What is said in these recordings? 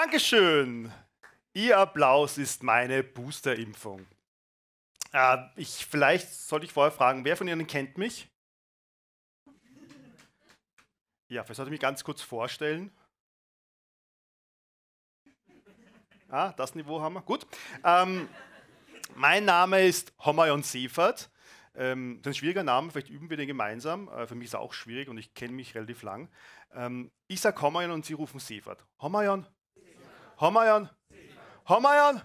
Dankeschön. Ihr Applaus ist meine Boosterimpfung. Äh, vielleicht sollte ich vorher fragen, wer von Ihnen kennt mich? Ja, vielleicht sollte ich mich ganz kurz vorstellen. Ah, das Niveau haben wir. Gut. Ähm, mein Name ist Homayon Seefert. Ähm, das ist ein schwieriger Name, vielleicht üben wir den gemeinsam. Äh, für mich ist er auch schwierig und ich kenne mich relativ lang. Ähm, ich sage Homayon und Sie rufen Seefert. Homayon, Homayon? Homayon?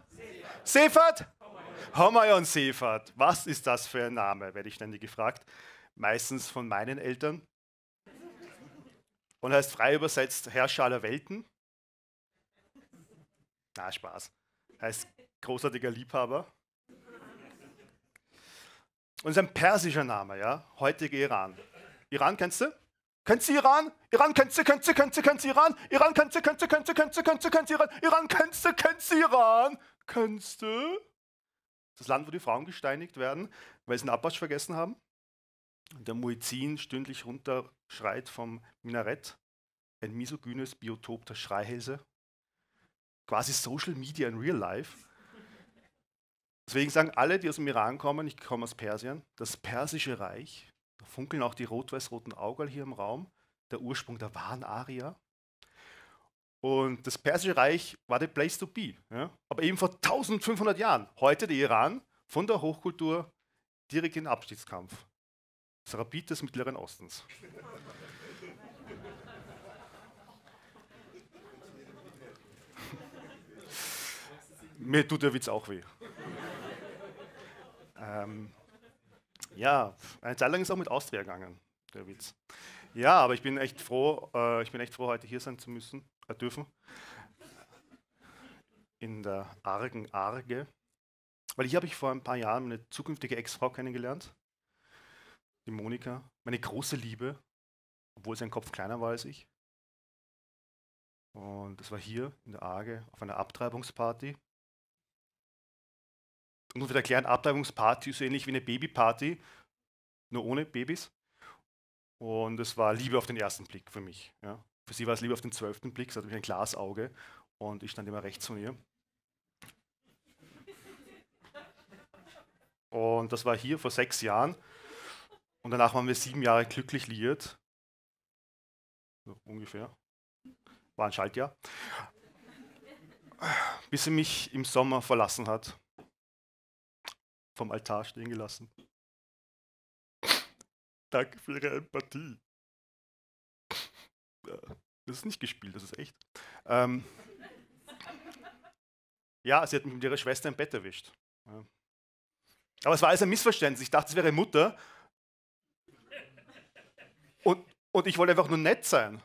Seefahrt? Homayon Seefahrt. Was ist das für ein Name, werde ich ständig gefragt. Meistens von meinen Eltern. Und heißt frei übersetzt Herrscher aller Welten. Na, Spaß. Heißt großartiger Liebhaber. Und ist ein persischer Name, ja? Heutige Iran. Iran kennst du? Könntest du Iran? Iran kennst du, kennst du, kennst du, kennst du Iran? Iran kennst du, kennst du, kennst du, kennst du, kennst du, kennst du Iran? Iran kennst du, kennst du Iran? Kennst du? Das Land, wo die Frauen gesteinigt werden, weil sie einen Abwasch vergessen haben. Der Muizin stündlich runterschreit vom Minarett. Ein misogynes Biotop der Schreihälse. Quasi Social Media in Real Life. Deswegen sagen alle, die aus dem Iran kommen, ich komme aus Persien, das persische Reich da funkeln auch die rot-weiß-roten Augen hier im Raum, der Ursprung der wahren Arier. Und das Persische Reich war the place to be. Ja? Aber eben vor 1500 Jahren, heute der Iran, von der Hochkultur direkt in den Abstiegskampf. Das Rapid des Mittleren Ostens. Mir tut der Witz auch weh. ähm, ja, eine Zeit lang ist auch mit Austria gegangen, der Witz. Ja, aber ich bin echt froh, äh, ich bin echt froh, heute hier sein zu müssen, äh, dürfen. In der argen Arge. Weil hier habe ich vor ein paar Jahren meine zukünftige Ex-Frau kennengelernt. Die Monika. Meine große Liebe. Obwohl sein Kopf kleiner war als ich. Und das war hier in der Arge auf einer Abtreibungsparty. Und auf der kleinen Abtreibungsparty, so ähnlich wie eine Babyparty, nur ohne Babys. Und es war Liebe auf den ersten Blick für mich. Ja. Für sie war es Liebe auf den zwölften Blick, sie hatte mich ein Glasauge und ich stand immer rechts von ihr. Und das war hier vor sechs Jahren. Und danach waren wir sieben Jahre glücklich liiert. So ungefähr. War ein Schaltjahr. Bis sie mich im Sommer verlassen hat vom Altar stehen gelassen. Danke für Ihre Empathie. Das ist nicht gespielt, das ist echt. Ähm, ja, sie hat mich mit ihrer Schwester im Bett erwischt. Aber es war alles ein Missverständnis. Ich dachte, es wäre Mutter. Und, und ich wollte einfach nur nett sein.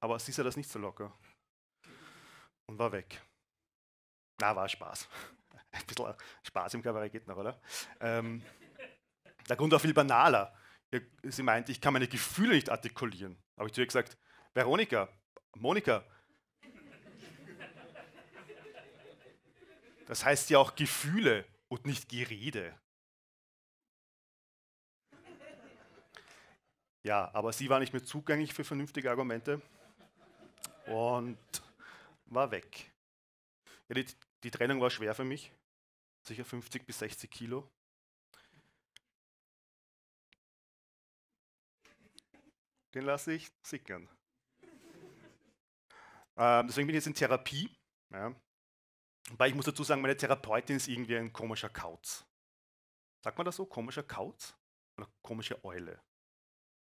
Aber sie sah das nicht so locker. Und war weg. Na, war Spaß ein bisschen Spaß im Kabarett geht noch, oder? Ähm, der Grund war viel banaler. Sie meinte, ich kann meine Gefühle nicht artikulieren. Habe ich zu ihr gesagt, Veronika, Monika. Das heißt ja auch Gefühle und nicht Gerede. Ja, aber sie war nicht mehr zugänglich für vernünftige Argumente und war weg. Ja, die, die Trennung war schwer für mich sicher 50 bis 60 Kilo. Den lasse ich sickern. ähm, deswegen bin ich jetzt in Therapie. Ja. Weil ich muss dazu sagen, meine Therapeutin ist irgendwie ein komischer Kauz. Sagt man das so? Komischer Kauz? Oder komische Eule?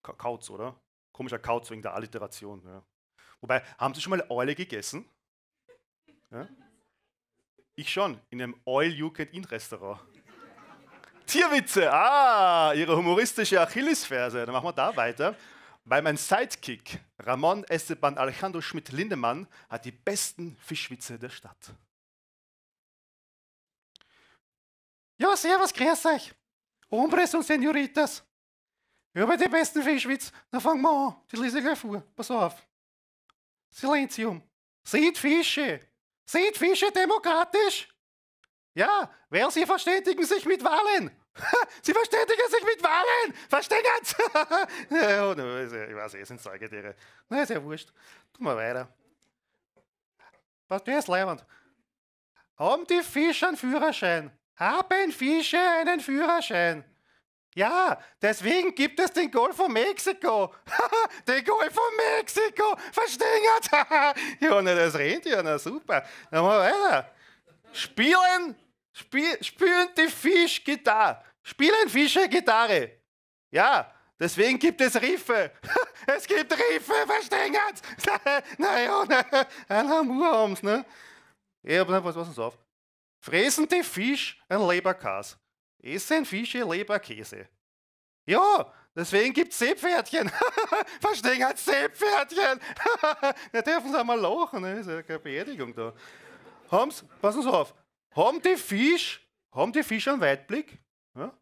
Ka Kauz, oder? Komischer Kauz wegen der Alliteration. Ja. Wobei, haben Sie schon mal Eule gegessen? Ja? Ich schon, in einem oil You Can In Restaurant. Tierwitze, ah, ihre humoristische Achillesferse. Dann machen wir da weiter. Weil mein Sidekick, Ramon Esteban Alejandro Schmidt-Lindemann, hat die besten Fischwitze der Stadt. Ja, servus, grüß euch. Hombres und Senoritas. Ja, bei den besten Fischwitze. dann fangen wir an. Die lese ich gleich vor. Pass auf. Silenzium. Seht Fische. Sind Fische demokratisch? Ja, wer sie verständigen sich mit Wahlen. sie verständigen sich mit Wahlen! Versteckert! Also, ich weiß eh, sind Säugetiere. Na, ist ja wurscht. Tun wir weiter. Was ist leibend? Haben die Fische einen Führerschein? Haben Fische einen Führerschein? Ja, deswegen gibt es den Golf von Mexiko. den Golf von Mexiko. Verstehen Junge, das ja, na super. Dann mal weiter. Spielen, spiel, spielen die Fisch Gitarre. Spielen Fische Gitarre. Ja, deswegen gibt es Riffe. es gibt Riffe, verstehen Na ja, ein Hamur haben ne? Ich hab, was, was uns auf? Fressen die Fisch ein Leberkas. Essen, Fische, Leber, Käse. Ja, deswegen gibt es Seepferdchen. Verstehen als halt Seepferdchen. da dürfen sie einmal lachen, ne? ist ja keine Beerdigung da. Haben's, passen Sie auf, haben die Fisch, haben die Fisch einen Weitblick? Ja,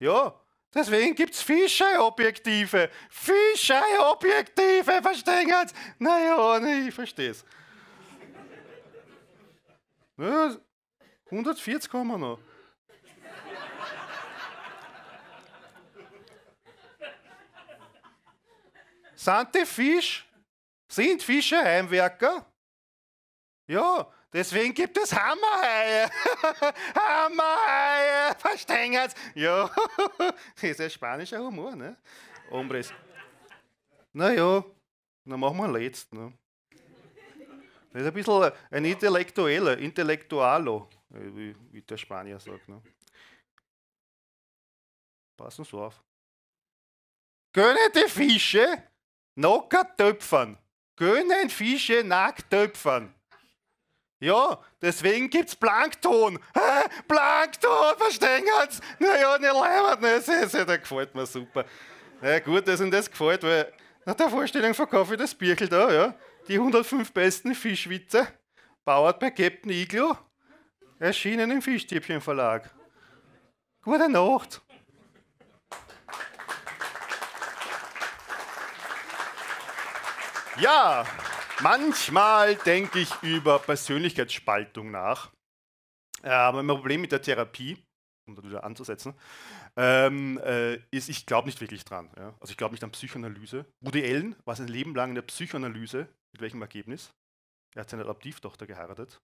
ja deswegen es Fischerobjektive. Fischerobjektive, verstehen als? Naja, nee, ich verstehe es. 140 haben wir noch. Sind die Fisch? Sind Fische Heimwerker? Ja, deswegen gibt es Hammerhaie. Hammerhaie, verstehen Sie? Ja, das ist ein spanischer Humor, ne? Hombres. Naja, dann machen wir einen letzten. Ne? Das ist ein bisschen ein Intellektueller, Intellektualo, wie, wie der Spanier sagt. Ne? Passen Sie auf. Können die Fische Nackert töpfern. Können Fische nackt töpfern. Ja, deswegen gibt es Plankton. Hä? Plankton, verstehen Sie? Naja, nicht leibert, ne? Das, gefällt mir super. Na gut, dass Ihnen das gefällt, weil nach der Vorstellung verkaufe ich das Birkel da, ja. Die 105 besten Fischwitze, bauert bei Captain Iglo, erschienen im Fischstäbchen Verlag. Gute Nacht. Ja, manchmal denke ich über Persönlichkeitsspaltung nach. Aber ähm, mein Problem mit der Therapie, um da wieder anzusetzen, ähm, äh, ist, ich glaube nicht wirklich dran. Ja? Also ich glaube nicht an Psychoanalyse. Woody Allen war sein Leben lang in der Psychoanalyse. Mit welchem Ergebnis? Er hat seine Adoptivtochter geheiratet.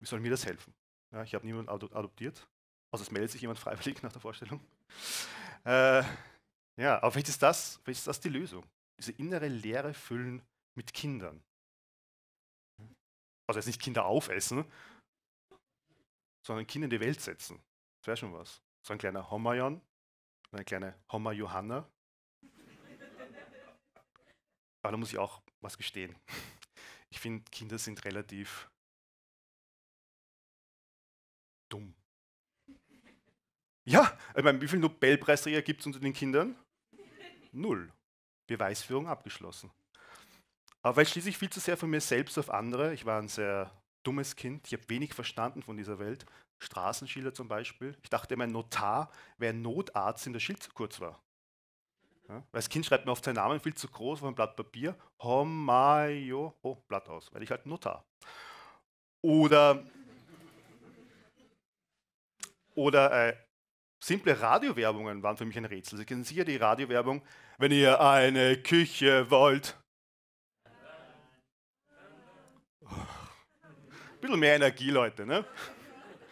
Wie soll mir das helfen? Ja, ich habe niemanden adoptiert. Also es meldet sich jemand freiwillig nach der Vorstellung. Äh, ja, aber vielleicht ist, das, vielleicht ist das die Lösung. Diese innere Leere füllen mit Kindern. Also jetzt nicht Kinder aufessen, sondern Kinder in die Welt setzen. Das wäre schon was. So ein kleiner Homayon eine kleine Homer Johanna. Aber da muss ich auch was gestehen. Ich finde, Kinder sind relativ dumm. Ja, ich meine, wie viele Nobelpreisträger gibt es unter den Kindern? Null. Beweisführung abgeschlossen weil schließlich viel zu sehr von mir selbst auf andere. Ich war ein sehr dummes Kind. Ich habe wenig verstanden von dieser Welt. Straßenschilder zum Beispiel. Ich dachte immer, ein Notar wäre Notarzt, in der Schild zu kurz war. Ja? das Kind schreibt mir oft seinen Namen viel zu groß auf ein Blatt Papier. Homayo, oh, oh, Blatt aus, weil ich halt Notar. Oder, oder äh, simple Radiowerbungen waren für mich ein Rätsel. Sie kennen sicher die Radiowerbung, wenn ihr eine Küche wollt. bisschen mehr Energie, Leute. Ne?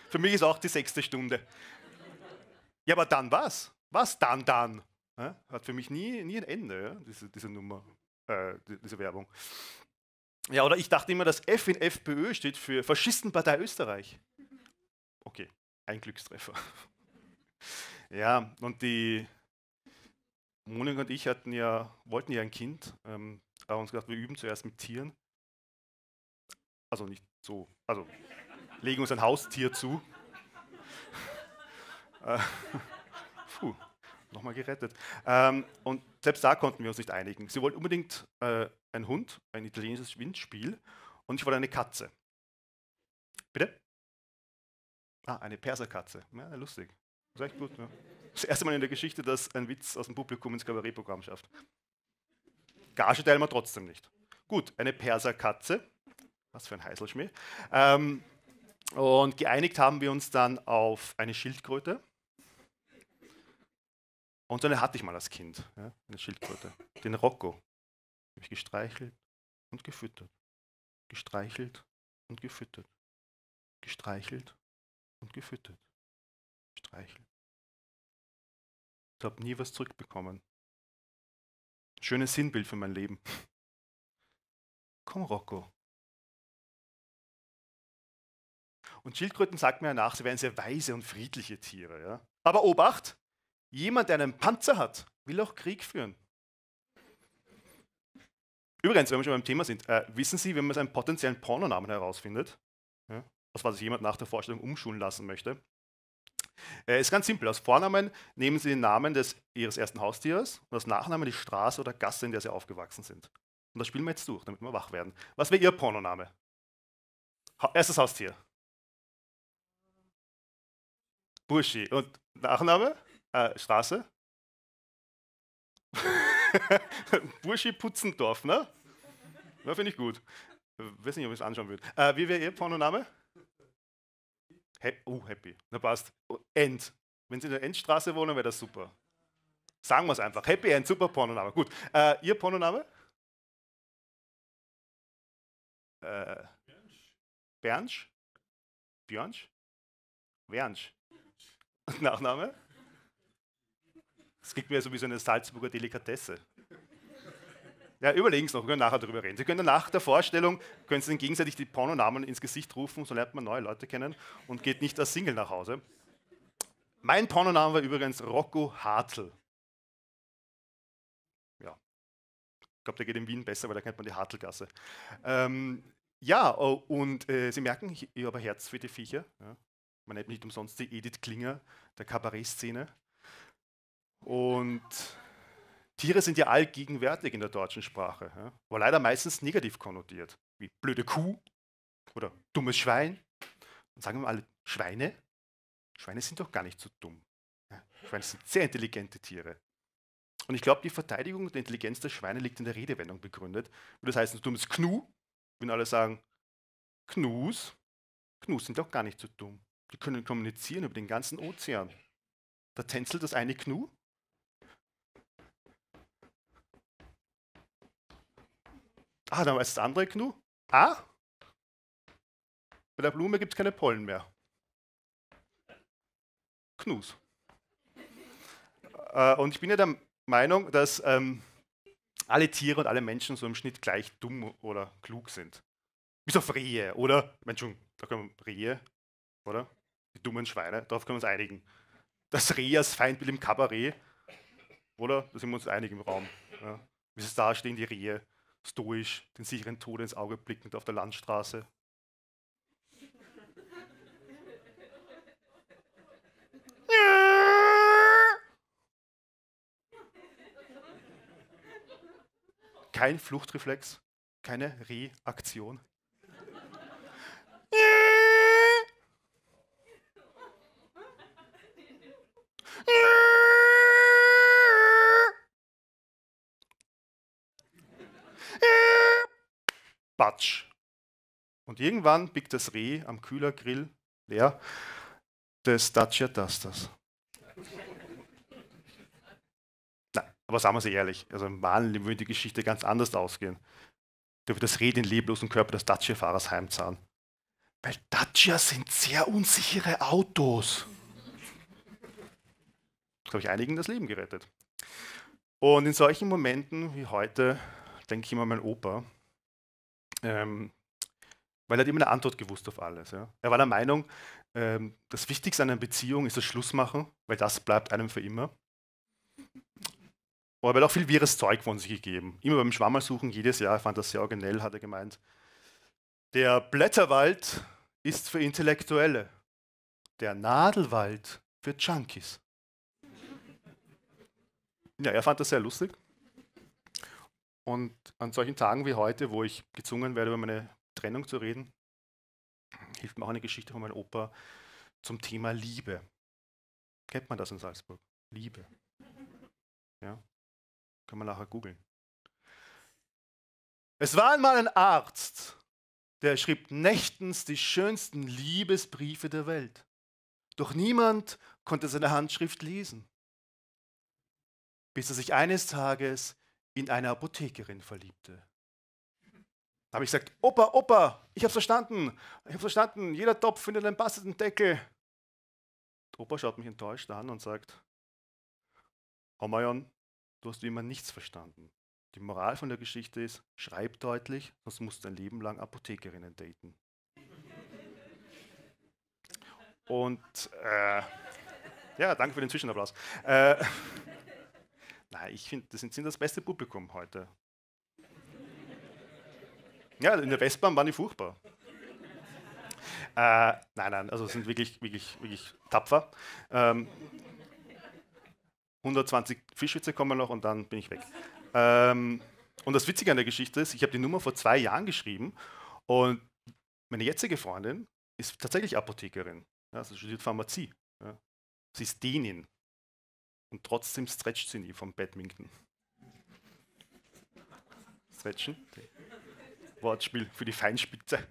Für mich ist auch die sechste Stunde. Ja, aber dann was? Was dann, dann? Ne? Hat für mich nie, nie ein Ende, ja? diese, diese Nummer, äh, diese Werbung. Ja, oder ich dachte immer, dass F in FPÖ steht für Faschistenpartei Österreich. Okay, ein Glückstreffer. Ja, und die Monika und ich hatten ja, wollten ja ein Kind, ähm, haben uns gedacht, wir üben zuerst mit Tieren. Also nicht so, also legen uns ein Haustier zu. Äh, puh, nochmal gerettet. Ähm, und selbst da konnten wir uns nicht einigen. Sie wollten unbedingt äh, einen Hund, ein italienisches Windspiel, und ich wollte eine Katze. Bitte? Ah, eine Perserkatze. Ja, lustig. Das ist echt gut. Ja. Das erste Mal in der Geschichte, dass ein Witz aus dem Publikum ins Kabarettprogramm schafft. Gage teilen wir trotzdem nicht. Gut, eine Perserkatze was für ein Heißelschmäh. Ähm, und geeinigt haben wir uns dann auf eine Schildkröte. Und so eine hatte ich mal als Kind, ja, eine Schildkröte, den Rocco. Habe ich gestreichelt und gefüttert. Gestreichelt und gefüttert. Gestreichelt und gefüttert. Streichelt. Ich habe nie was zurückbekommen. Schönes Sinnbild für mein Leben. Komm, Rocco, Und Schildkröten sagt mir ja nach, sie wären sehr weise und friedliche Tiere. Ja? Aber Obacht, jemand, der einen Panzer hat, will auch Krieg führen. Übrigens, wenn wir schon beim Thema sind, äh, wissen Sie, wenn man seinen potenziellen Pornonamen herausfindet, ja, aus was sich jemand nach der Vorstellung umschulen lassen möchte, äh, ist ganz simpel. Als Vornamen nehmen Sie den Namen des, Ihres ersten Haustieres und als Nachnamen die Straße oder Gasse, in der Sie aufgewachsen sind. Und das spielen wir jetzt durch, damit wir wach werden. Was wäre Ihr Pornoname? Ha erstes Haustier. Burschi. Und Nachname? Äh, Straße? Burschi Putzendorf, ne? Ja, finde ich gut. Weiß nicht, ob ich es anschauen würde. Äh, wie wäre Ihr Pornoname? He oh, Happy. Na passt. End. Wenn Sie in der Endstraße wohnen, wäre das super. Sagen wir es einfach. Happy End, super Pornoname. Gut. Äh, Ihr Pornoname? Äh, Bernsch? Björnsch? Wernsch? Und Nachname? Das klingt mir so wie eine Salzburger Delikatesse. Ja, überlegen Sie noch, wir können nachher darüber reden. Sie können nach der Vorstellung, können Sie gegenseitig die Pornonamen ins Gesicht rufen, so lernt man neue Leute kennen und geht nicht als Single nach Hause. Mein Pornoname war übrigens Rocco Hartl. Ja, ich glaube, der geht in Wien besser, weil da kennt man die Hartlgasse. Ähm, ja, oh, und äh, Sie merken, ich, ich habe Herz für die Viecher. Ja. Man nennt nicht umsonst die Edith Klinger der Kabarettszene. Und Tiere sind ja allgegenwärtig in der deutschen Sprache, ja? aber leider meistens negativ konnotiert, wie blöde Kuh oder dummes Schwein. Dann sagen wir mal, Schweine. Schweine sind doch gar nicht so dumm. Schweine sind sehr intelligente Tiere. Und ich glaube, die Verteidigung der Intelligenz der Schweine liegt in der Redewendung begründet. Und das heißt, ein dummes Knu, wenn alle sagen, Knus, Knus sind doch gar nicht so dumm. Die können kommunizieren über den ganzen Ozean. Da tänzelt das eine Knu. Ah, da war das andere Knu. Ah, bei der Blume gibt es keine Pollen mehr. Knus. äh, und ich bin ja der Meinung, dass ähm, alle Tiere und alle Menschen so im Schnitt gleich dumm oder klug sind. Bis auf Rehe, oder? Entschuldigung, da kommen Rehe, oder? Die dummen Schweine, darauf können wir uns einigen. Das Reh als Feindbild im Kabarett, oder? Da sind wir uns einig im Raum. Ja. Wie sie da stehen, die Rehe, stoisch, den sicheren Tod ins Auge blickend auf der Landstraße. Kein Fluchtreflex, keine Reaktion. Batsch. Und irgendwann biegt das Reh am Kühlergrill leer des Dacia Dusters. Nein, aber sagen wir es ehrlich, also im Wahlen würde die Geschichte ganz anders ausgehen. Da wird das Reh den leblosen Körper des Dacia-Fahrers heimzahlen. Weil Dacia sind sehr unsichere Autos glaube ich, einigen das Leben gerettet. Und in solchen Momenten wie heute denke ich immer an meinen Opa, ähm, weil er hat immer eine Antwort gewusst auf alles. Ja. Er war der Meinung, ähm, das Wichtigste an einer Beziehung ist das Schlussmachen, weil das bleibt einem für immer. Aber er hat auch viel wirres Zeug von sich gegeben. Immer beim Schwammersuchen jedes Jahr, fand das sehr originell, hat er gemeint. Der Blätterwald ist für Intellektuelle, der Nadelwald für Junkies. Ja, er fand das sehr lustig. Und an solchen Tagen wie heute, wo ich gezwungen werde, über meine Trennung zu reden, hilft mir auch eine Geschichte von meinem Opa zum Thema Liebe. Kennt man das in Salzburg? Liebe. Ja, kann man nachher googeln. Es war einmal ein Arzt, der schrieb nächtens die schönsten Liebesbriefe der Welt. Doch niemand konnte seine Handschrift lesen bis er sich eines Tages in eine Apothekerin verliebte. Da habe ich gesagt, Opa, Opa, ich habe verstanden, ich habe verstanden, jeder Topf findet einen passenden Deckel. Der Opa schaut mich enttäuscht an und sagt, Homayon, du hast wie immer nichts verstanden. Die Moral von der Geschichte ist, schreib deutlich, sonst musst du dein Leben lang Apothekerinnen daten. Und äh, ja, danke für den Zwischenapplaus. Äh, Nein, ich finde, das sind das beste Publikum heute. Ja, in der Westbahn waren die furchtbar. Äh, nein, nein, also sind wirklich, wirklich, wirklich tapfer. Ähm, 120 Fischwitze kommen noch und dann bin ich weg. Ähm, und das Witzige an der Geschichte ist, ich habe die Nummer vor zwei Jahren geschrieben und meine jetzige Freundin ist tatsächlich Apothekerin. Ja, sie also studiert Pharmazie. Ja. Sie ist Dienin. Und trotzdem stretcht sie nie vom Badminton. Stretchen? Wortspiel für die Feinspitze.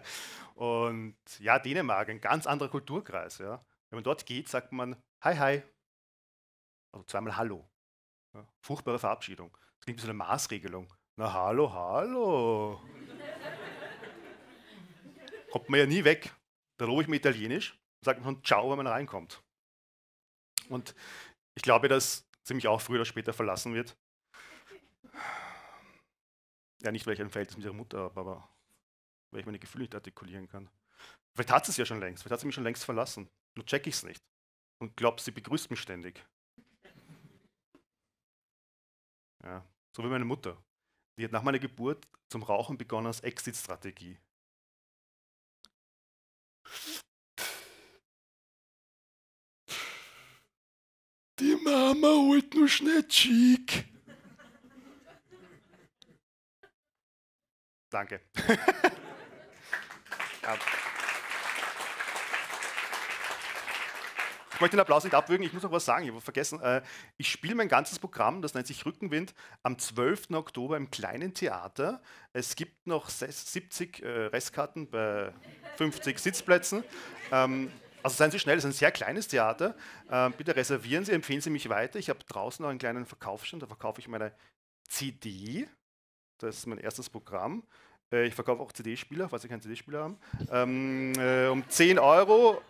und ja, Dänemark, ein ganz anderer Kulturkreis. Ja. Wenn man dort geht, sagt man Hi, hi. Also zweimal Hallo. Ja, furchtbare Verabschiedung. Es gibt so eine Maßregelung. Na, hallo, hallo. Kommt man ja nie weg. Da lobe ich mir Italienisch und sage schon Ciao, wenn man reinkommt. Und ich glaube, dass sie mich auch früher oder später verlassen wird. Ja, nicht, weil ich ein Verhältnis mit ihrer Mutter habe, aber weil ich meine Gefühle nicht artikulieren kann. Vielleicht hat sie es ja schon längst, vielleicht hat sie mich schon längst verlassen. Nur check ich es nicht. Und glaub, sie begrüßt mich ständig. Ja, so wie meine Mutter. Die hat nach meiner Geburt zum Rauchen begonnen als Exit-Strategie. Mama holt nur schnell Cheek. Danke. Ich möchte den Applaus nicht abwürgen, ich muss noch was sagen, ich habe vergessen. Äh, ich spiele mein ganzes Programm, das nennt sich Rückenwind, am 12. Oktober im kleinen Theater. Es gibt noch 70 äh, Restkarten bei 50 Sitzplätzen. Ähm, also seien Sie schnell, es ist ein sehr kleines Theater. Ähm, bitte reservieren Sie, empfehlen Sie mich weiter. Ich habe draußen noch einen kleinen Verkaufsstand, da verkaufe ich meine CD. Das ist mein erstes Programm. Äh, ich verkaufe auch CD-Spieler, falls Sie keinen CD-Spieler haben. Ähm, äh, um 10 Euro.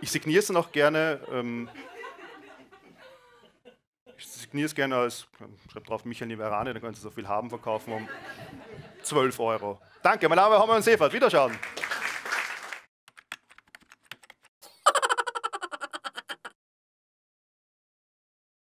Ich signiere es noch gerne. Ähm, ich signiere es gerne als, ähm, schreibt drauf Michael Niverani, dann können Sie so viel haben, verkaufen um 12 Euro. Danke, mein Name ist Homer und Seefahrt. Wiederschauen.